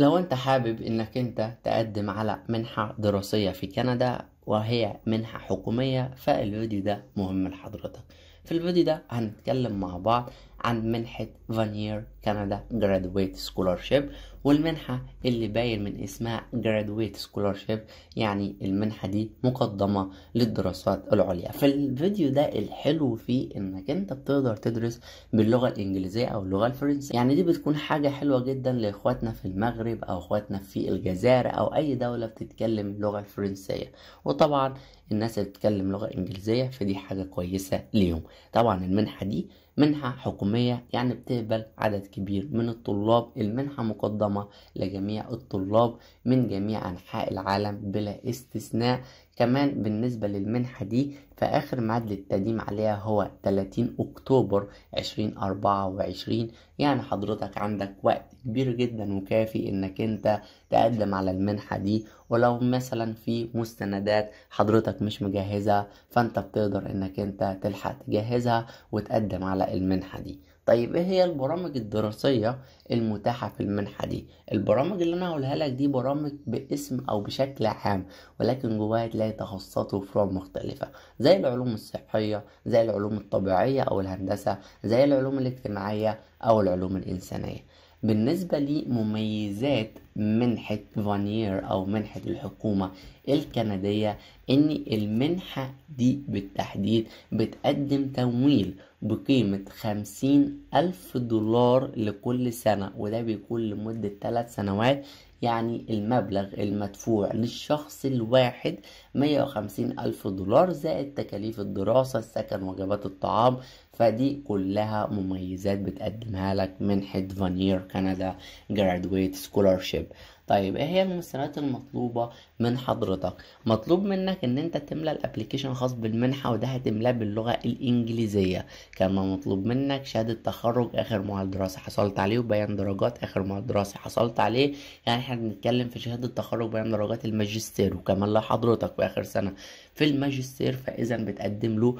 لو انت حابب انك انت تقدم على منحة دراسية في كندا وهي منحة حكومية فالفيديو ده مهم لحضرتك في الفيديو ده هنتكلم مع بعض عن منحة فانير كندا جرادويت سكولارشيب والمنحة اللي باين من اسمها graduate scholarship يعني المنحة دي مقدمة للدراسات العليا فالفيديو ده الحلو فيه انك انت بتقدر تدرس باللغة الانجليزية او اللغة الفرنسية يعني دي بتكون حاجة حلوة جدا لاخواتنا في المغرب او اخواتنا في الجزائر او اي دولة بتتكلم اللغة الفرنسية وطبعا الناس اللي بتتكلم لغة انجليزية فدي حاجة كويسة ليهم طبعا المنحة دي منحة حكومية يعني بتقبل عدد كبير من الطلاب المنحة مقدمة لجميع الطلاب من جميع أنحاء العالم بلا استثناء كمان بالنسبة للمنحة دي فآخر ميعاد للتقديم عليها هو 30 أكتوبر 2024 يعني حضرتك عندك وقت كبير جدا وكافي إنك أنت تقدم على المنحة دي ولو مثلا في مستندات حضرتك مش مجهزها فانت بتقدر انك انت تلحق تجهزها وتقدم على المنحة دي طيب ايه هي البرامج الدراسية المتاحة في المنحة دي البرامج اللي انا هقولها لك دي برامج باسم او بشكل عام ولكن جواها تلاقي تخصصات وفروع مختلفة زي العلوم الصحية زي العلوم الطبيعية او الهندسة زي العلوم الاجتماعية او العلوم الانسانية بالنسبة لمميزات منحة فانير أو منحة الحكومة الكندية إن المنحة دي بالتحديد بتقدم تمويل بقيمة خمسين ألف دولار لكل سنة وده بيكون لمدة ثلاث سنوات يعني المبلغ المدفوع للشخص الواحد 150 ألف دولار زائد تكاليف الدراسة السكن وجبات الطعام فدي كلها مميزات بتقدمها لك منحة فانير كندا جرادويت سكولارشيب طيب ايه هي المستندات المطلوبة من حضرتك مطلوب منك ان انت تملى الابليكيشن الخاص بالمنحة وده هتملاه باللغة الانجليزية كما مطلوب منك شهادة تخرج اخر معهد دراسي حصلت عليه وبيان درجات اخر معهد دراسي حصلت عليه يعني احنا بنتكلم في شهادة تخرج بيان درجات الماجستير وكمان لحضرتك في اخر سنة في الماجستير فاذا بتقدم له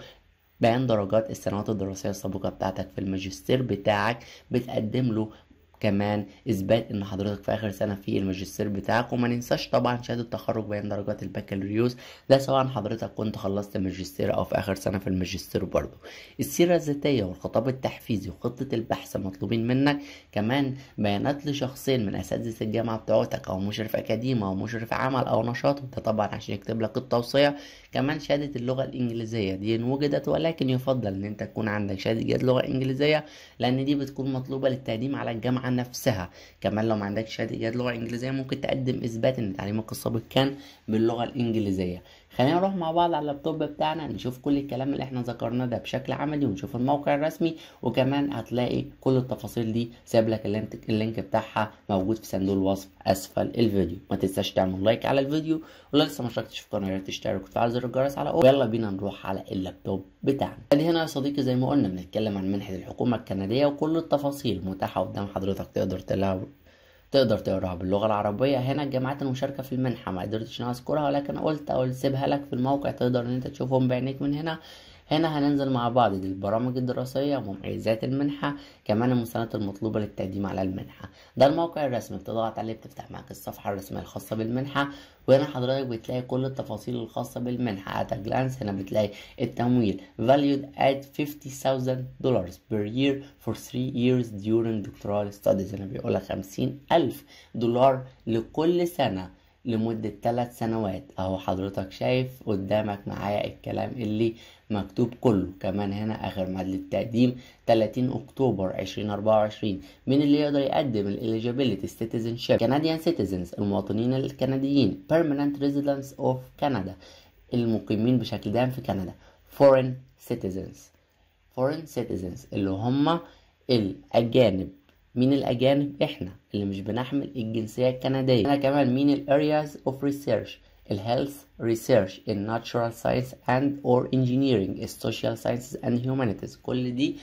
بيان درجات السنوات الدراسية السابقة بتاعتك في الماجستير بتاعك بتقدم له كمان اثبات ان حضرتك في اخر سنه في الماجستير بتاعك وما ننساش طبعا شهاده التخرج بين درجات البكالوريوس ده سواء حضرتك كنت خلصت ماجستير او في اخر سنه في الماجستير برضو السيره الذاتيه والخطاب التحفيزي وخطه البحث مطلوبين منك كمان بيانات لشخصين من اساتذه الجامعه بتوعتك او مشرف اكاديمي او مشرف عمل او نشاط ده طبعا عشان يكتب لك التوصيه كمان شهاده اللغه الانجليزيه دي ان وجدت ولكن يفضل ان انت تكون عندك شهاده لغه انجليزيه لان دي بتكون مطلوبه للتقديم على الجامعه نفسها كمان لو ما عندك شهاده لغه انجليزيه ممكن تقدم اثبات ان تعليمك السابق كان باللغه الانجليزيه خلينا نروح مع بعض على اللابتوب بتاعنا نشوف كل الكلام اللي احنا ذكرناه ده بشكل عملي ونشوف الموقع الرسمي وكمان هتلاقي كل التفاصيل دي سايب لك اللينك بتاعها موجود في صندوق الوصف اسفل الفيديو ما تنساش تعمل لايك على الفيديو ولو لسه ما اشتركتش في القناه يا ريت تشترك وتفعل زر الجرس على اول يلا بينا نروح على اللابتوب بتاعنا ادي هنا يا صديقي زي ما قلنا بنتكلم عن منحه الحكومه الكنديه وكل التفاصيل متاحه قدام حضرتك تقدر تقدر تقراها باللغة العربية هنا الجامعات المشاركة في المنحة ما قدرتش اذكرها ولكن قلت اقول سيبها لك في الموقع تقدر ان انت تشوفهم بعينيك من هنا هنا هننزل مع بعض دي البرامج الدراسية ومميزات المنحة كمان المستندات المطلوبة للتقديم على المنحة ده الموقع الرسمي بتضغط عليه بتفتح معاك الصفحة الرسمية الخاصة بالمنحة وهنا حضرتك بتلاقي كل التفاصيل الخاصة بالمنحة ات جلانس هنا بتلاقي التمويل valued at 50,000 دولار per year for 3 years during doctoral studies هنا بيقول لك 50,000 دولار لكل سنة لمدة ثلاث سنوات اهو حضرتك شايف قدامك معايا الكلام اللي مكتوب كله كمان هنا اخر ميعاد للتقديم 30 اكتوبر 2024 مين اللي يقدر يقدم سيتيزن شيب كنديان سيتيزنز المواطنين الكنديين permanent residents of Canada المقيمين بشكل دائم في كندا فورين سيتيزنز فورين سيتيزنز اللي هم الاجانب مين الأجانب إحنا اللي مش بنحمل الجنسية الكندية أنا كمان مين ال areas of research ريسيرش health research اند natural science and or engineering ال social sciences and humanities كل دي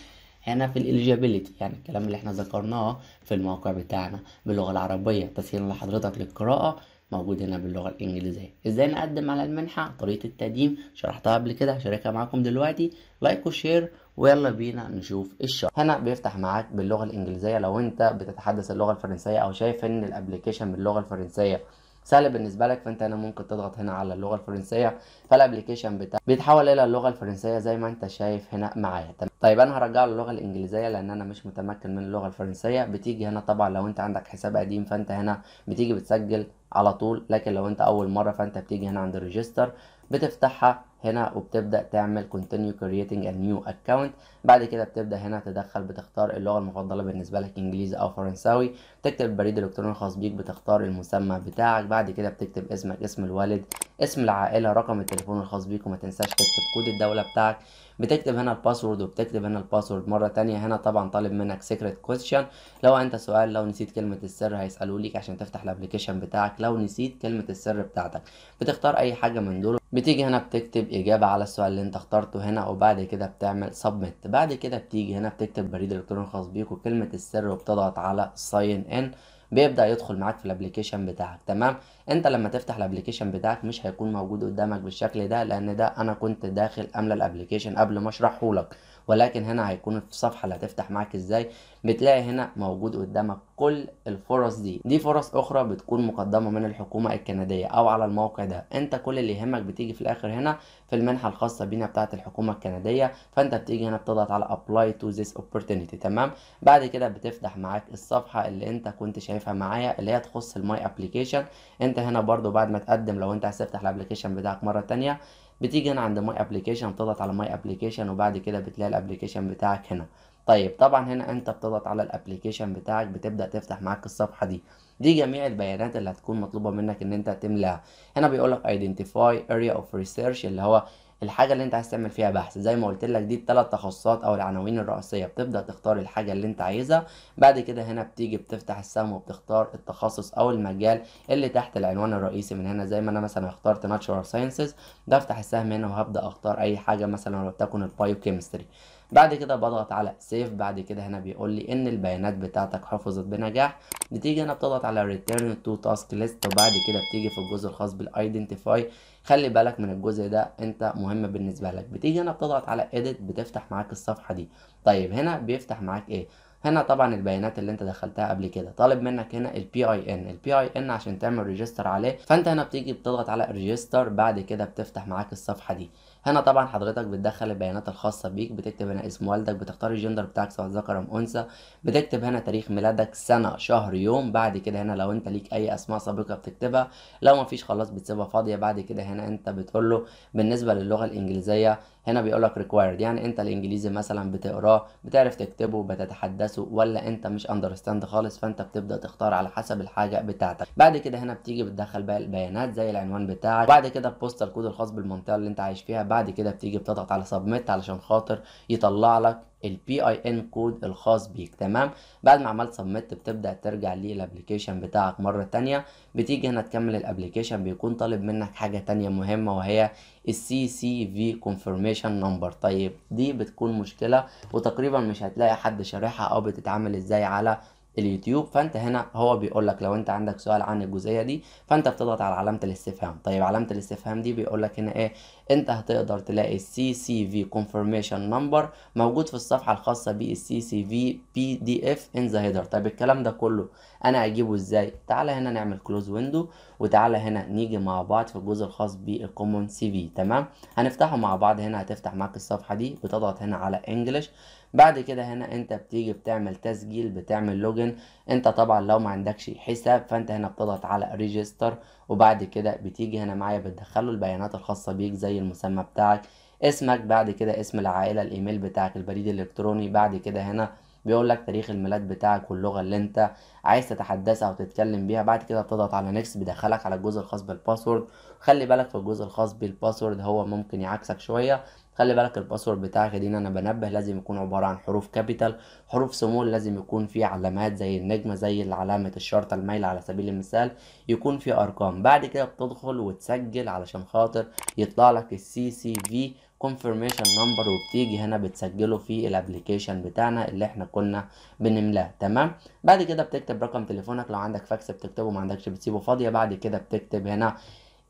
هنا في الإليجابيليتي يعني الكلام اللي احنا ذكرناه في الموقع بتاعنا باللغة العربية تسهيلا لحضرتك للقراءة موجود هنا باللغة الإنجليزية إزاي نقدم على المنحة طريقة التقديم شرحتها قبل كده هشاركها معاكم دلوقتي لايك وشير ويلا بينا نشوف الشرح هنا بيفتح معاك باللغه الانجليزيه لو انت بتتحدث اللغه الفرنسيه او شايف ان الابلكيشن باللغه الفرنسيه سهل بالنسبه لك فانت هنا ممكن تضغط هنا على اللغه الفرنسيه فالابلكيشن بتاعك بيتحول الى اللغه الفرنسيه زي ما انت شايف هنا معايا تمام طيب انا هرجعه للغه الانجليزيه لان انا مش متمكن من اللغه الفرنسيه بتيجي هنا طبعا لو انت عندك حساب قديم فانت هنا بتيجي بتسجل على طول لكن لو انت اول مره فانت بتيجي هنا عند الريجستر بتفتحها هنا وبتبدا تعمل continue creating a new account بعد كده بتبدا هنا تدخل بتختار اللغه المفضله بالنسبه لك انجليزي او فرنساوي بتكتب البريد الالكتروني الخاص بيك بتختار المسمى بتاعك بعد كده بتكتب اسمك اسم الوالد اسم العائله رقم التليفون الخاص بيك وما تنساش تكتب كود الدوله بتاعك بتكتب هنا الباسورد وبتكتب هنا الباسورد مره تانية هنا طبعا طالب منك سيكريت كويستشن لو انت سؤال لو نسيت كلمه السر هيسالوا ليك عشان تفتح الابلكيشن بتاعك لو نسيت كلمه السر بتاعتك بتختار اي حاجه من دول بتيجي هنا بتكتب اجابه على السؤال اللي انت اخترته هنا وبعد كده بتعمل سبميت بعد كده بتيجي هنا بتكتب بريد الكتروني الخاص بيك وكلمه السر وبتضغط على ساين ان بيبدا يدخل معاك في الابلكيشن بتاعك تمام انت لما تفتح الابلكيشن بتاعك مش هيكون موجود قدامك بالشكل ده لان ده انا كنت داخل املى الابلكيشن قبل ما اشرحه لك ولكن هنا هيكون الصفحه اللي هتفتح معاك ازاي بتلاقي هنا موجود قدامك كل الفرص دي دي فرص اخرى بتكون مقدمه من الحكومه الكنديه او على الموقع ده انت كل اللي يهمك بتيجي في الاخر هنا في المنحه الخاصه بينا بتاعه الحكومه الكنديه فانت بتيجي هنا بتضغط على ابلاي تو ذيس اوبورتونيتي تمام بعد كده بتفتح معاك الصفحه اللي انت كنت شايفها معايا اللي هي تخص الماي ابلكيشن انت انت هنا برضو بعد ما تقدم لو انت عايز تفتح الابلكيشن بتاعك مره ثانيه بتيجي هنا عند ماي ابلكيشن بتضغط على ماي ابلكيشن وبعد كده بتلاقي الابلكيشن بتاعك هنا طيب طبعا هنا انت بتضغط على الابلكيشن بتاعك بتبدا تفتح معاك الصفحه دي دي جميع البيانات اللي هتكون مطلوبه منك ان انت تملاها هنا بيقول لك ايدنتيفاي اريا اوف ريسيرش اللي هو الحاجه اللي انت عايز تعمل فيها بحث زي ما قلت لك دي الثلاث تخصصات او العناوين الرئيسيه بتبدا تختار الحاجه اللي انت عايزها بعد كده هنا بتيجي بتفتح السهم وبتختار التخصص او المجال اللي تحت العنوان الرئيسي من هنا زي ما انا مثلا اخترت ناتشورال ساينسز بفتح السهم هنا وهبدا اختار اي حاجه مثلا تكون البايو كيمستري بعد كده بضغط على سيف بعد كده هنا بيقول لي ان البيانات بتاعتك حفظت بنجاح بتيجي هنا بتضغط على ريتيرن تو تاسك ليست وبعد كده بتيجي في الجزء الخاص بالايدنتيفاي خلي بالك من الجزء ده انت مهم بالنسبه لك بتيجي هنا بتضغط على اديت بتفتح معاك الصفحه دي طيب هنا بيفتح معاك ايه هنا طبعا البيانات اللي انت دخلتها قبل كده طالب منك هنا البي اي ان البي اي ان عشان تعمل ريجستر عليه فانت هنا بتيجي بتضغط على ريجستر بعد كده بتفتح معاك الصفحه دي هنا طبعا حضرتك بتدخل البيانات الخاصة بيك بتكتب هنا اسم والدك بتختار الجندر بتاعك سواء ذكر ام انثى بتكتب هنا تاريخ ميلادك سنة شهر يوم بعد كده هنا لو انت ليك اي اسماء سابقة بتكتبها لو مفيش خلاص بتسيبها فاضية بعد كده هنا انت بتقول له بالنسبة للغة الانجليزية هنا بيقولك required يعني انت الانجليزي مثلا بتقراه بتعرف تكتبه بتتحدثه ولا انت مش understand خالص فانت بتبدا تختار على حسب الحاجه بتاعتك بعد كده هنا بتيجي بتدخل بقى البيانات زي العنوان بتاعك وبعد كده بتبوست الكود الخاص بالمنطقه اللي انت عايش فيها بعد كده بتيجي بتضغط على سبميت علشان خاطر يطلع لك البي اي ان كود الخاص بيك تمام بعد ما عملت سبميت بتبدا ترجع للابلكيشن بتاعك مره تانية بتيجي هنا تكمل الابلكيشن بيكون طالب منك حاجه تانية مهمه وهي السي سي في كونفرميشن نمبر طيب دي بتكون مشكله وتقريبا مش هتلاقي حد شارحها او بتتعامل ازاي على اليوتيوب فانت هنا هو بيقول لك لو انت عندك سؤال عن الجزئيه دي فانت بتضغط على علامه الاستفهام طيب علامه الاستفهام دي بيقول لك هنا ايه انت هتقدر تلاقي السي سي في كونفرميشن نمبر موجود في الصفحه الخاصه بالسي سي في بي دي اف ان ذا هيدر طيب الكلام ده كله انا اجيبه ازاي تعالى هنا نعمل كلوز ويندو وتعالى هنا نيجي مع بعض في الجزء الخاص بالكومون سي في تمام هنفتحه مع بعض هنا هتفتح معاك الصفحه دي بتضغط هنا على انجلش بعد كده هنا انت بتيجي بتعمل تسجيل بتعمل لوجن انت طبعا لو ما عندكش حساب فانت هنا بتضغط على ريجستر وبعد كده بتيجي هنا معايا بتدخله البيانات الخاصه بيك زي المسمى بتاعك اسمك بعد كده اسم العائله الايميل بتاعك البريد الالكتروني بعد كده هنا بيقول لك تاريخ الميلاد بتاعك واللغه اللي انت عايز تتحدثها تتكلم بيها بعد كده بتضغط على نيكس بيدخلك على الجزء الخاص بالباسورد خلي بالك في الجزء الخاص بالباسورد هو ممكن يعكسك شويه خلي بالك الباسورد بتاعك دي انا بنبه لازم يكون عباره عن حروف كابيتال حروف سمول لازم يكون في علامات زي النجمه زي علامه الشرطه المايله على سبيل المثال يكون في ارقام بعد كده بتدخل وتسجل علشان خاطر يطلع لك السي سي في كونفرميشن نمبر وبتيجي هنا بتسجله في الابلكيشن بتاعنا اللي احنا كنا بنملاه تمام بعد كده بتكتب رقم تليفونك لو عندك فاكس بتكتبه ما عندكش بتسيبه فاضيه بعد كده بتكتب هنا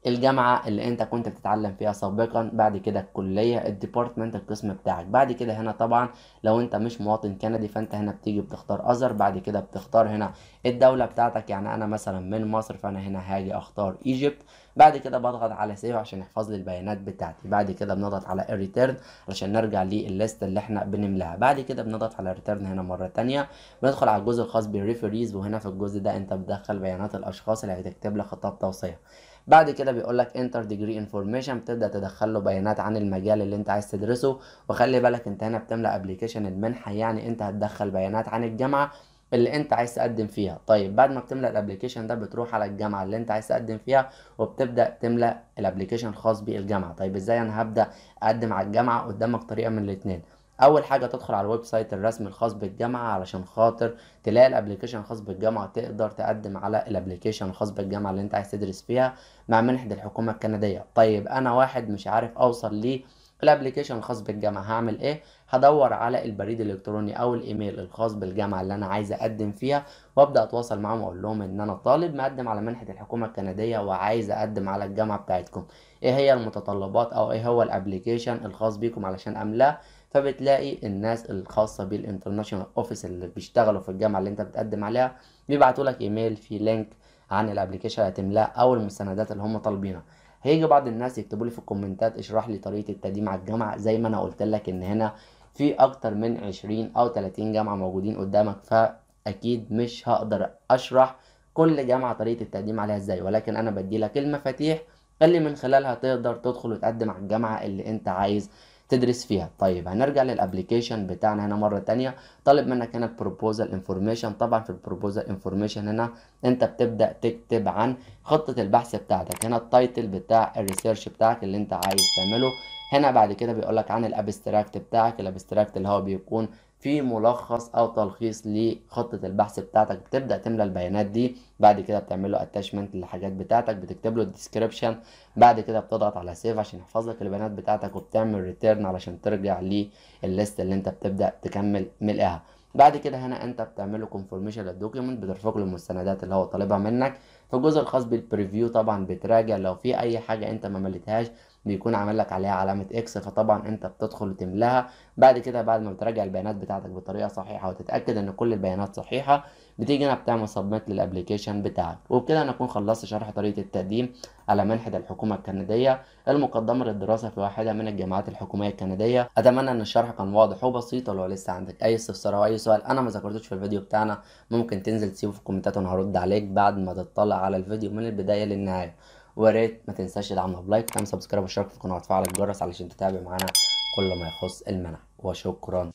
الجامعة اللي انت كنت بتتعلم فيها سابقا بعد كده الكلية الديبارتمنت القسم بتاعك بعد كده هنا طبعا لو انت مش مواطن كندي فانت هنا بتيجي بتختار أزر بعد كده بتختار هنا الدولة بتاعتك يعني انا مثلا من مصر فانا هنا هاجي اختار ايجيبت بعد كده بضغط على سيف عشان يحفظ لي البيانات بتاعتي بعد كده بنضغط على الريتيرن عشان نرجع للليست اللي احنا بنملاها بعد كده بنضغط على الريتيرن هنا مرة تانية بندخل على الجزء الخاص بالريفريز وهنا في الجزء ده انت بتدخل بيانات الاشخاص اللي هتكتب لك خطاب توصية بعد كده بيقول لك انتر ديجري انفورميشن بتبدا تدخل له بيانات عن المجال اللي انت عايز تدرسه وخلي بالك انت هنا بتملى ابلكيشن المنحه يعني انت هتدخل بيانات عن الجامعه اللي انت عايز تقدم فيها طيب بعد ما بتملى الابلكيشن ده بتروح على الجامعه اللي انت عايز تقدم فيها وبتبدا تملى الابلكيشن الخاص بالجامعه طيب ازاي انا هبدا اقدم على الجامعه قدامك طريقه من الاثنين اول حاجه تدخل على الويب سايت الرسمي الخاص بالجامعه علشان خاطر تلاقي الابلكيشن الخاص بالجامعه تقدر تقدم على الابلكيشن الخاص بالجامعه اللي انت عايز تدرس فيها مع منحه الحكومه الكنديه طيب انا واحد مش عارف اوصل ليه الابلكيشن الخاص بالجامعه هعمل ايه هدور على البريد الالكتروني او الايميل الخاص بالجامعه اللي انا عايز اقدم فيها وابدا اتواصل معاهم واقول لهم ان انا طالب مقدم على منحه الحكومه الكنديه وعايز اقدم على الجامعه بتاعتكم ايه هي المتطلبات او ايه هو الابلكيشن الخاص بيكم علشان املاه فبتلاقي الناس الخاصه بالانترناشونال اوفيس اللي بيشتغلوا في الجامعه اللي انت بتقدم عليها بيبعتوا لك ايميل في لينك عن الابلكيشن اللي هتملاه او المستندات اللي هم طالبينها هيجي بعض الناس يكتبوا لي في الكومنتات اشرح لي طريقه التقديم على الجامعه زي ما انا قلت لك ان هنا في اكتر من 20 او 30 جامعه موجودين قدامك فاكيد مش هقدر اشرح كل جامعه طريقه التقديم عليها ازاي ولكن انا بدي لك المفاتيح اللي من خلالها تقدر تدخل وتقدم على الجامعه اللي انت عايز تدرس فيها طيب هنرجع للابلكيشن بتاعنا هنا مره تانية طالب منك هنا البروبوزال انفورميشن طبعا في البروبوزال انفورميشن هنا انت بتبدا تكتب عن خطه البحث بتاعتك هنا التايتل بتاع الريسيرش بتاعك اللي انت عايز تعمله هنا بعد كده بيقول لك عن الابستراكت بتاعك الابستراكت اللي هو بيكون في ملخص او تلخيص لخطه البحث بتاعتك بتبدا تملى البيانات دي بعد كده بتعمل له اتاشمنت للحاجات بتاعتك بتكتب له الديسكريبشن بعد كده بتضغط على سيف عشان يحفظ لك البيانات بتاعتك وبتعمل ريتيرن علشان ترجع للليست اللي انت بتبدا تكمل ملئها بعد كده هنا انت بتعمل له كونفورميشن للدوكيومنت بترفق له المستندات اللي هو طالبها منك في الجزء الخاص بالبريفيو طبعا بتراجع لو في اي حاجه انت ما مليتهاش بيكون عامل لك عليها علامة اكس فطبعا انت بتدخل وتملاها بعد كده بعد ما بتراجع البيانات بتاعتك بطريقة صحيحة وتتأكد ان كل البيانات صحيحة بتيجي هنا بتعمل سبميت للابلكيشن بتاعك وبكده نكون خلصت شرح طريقة التقديم على منحة الحكومة الكندية المقدمة للدراسة في واحدة من الجامعات الحكومية الكندية أتمنى إن الشرح كان واضح وبسيط ولو لسه عندك أي استفسار أو أي سؤال أنا ما ذكرتوش في الفيديو بتاعنا ممكن تنزل تسيبه في الكومنتات وأنا هرد عليك بعد ما تطلع على الفيديو من البداية للنهاية وريت ما تنساش تدعمنا بلايك تعمل سبسكرايب واشترك في القناه وتفعل الجرس علشان تتابع معانا كل ما يخص المنع وشكرا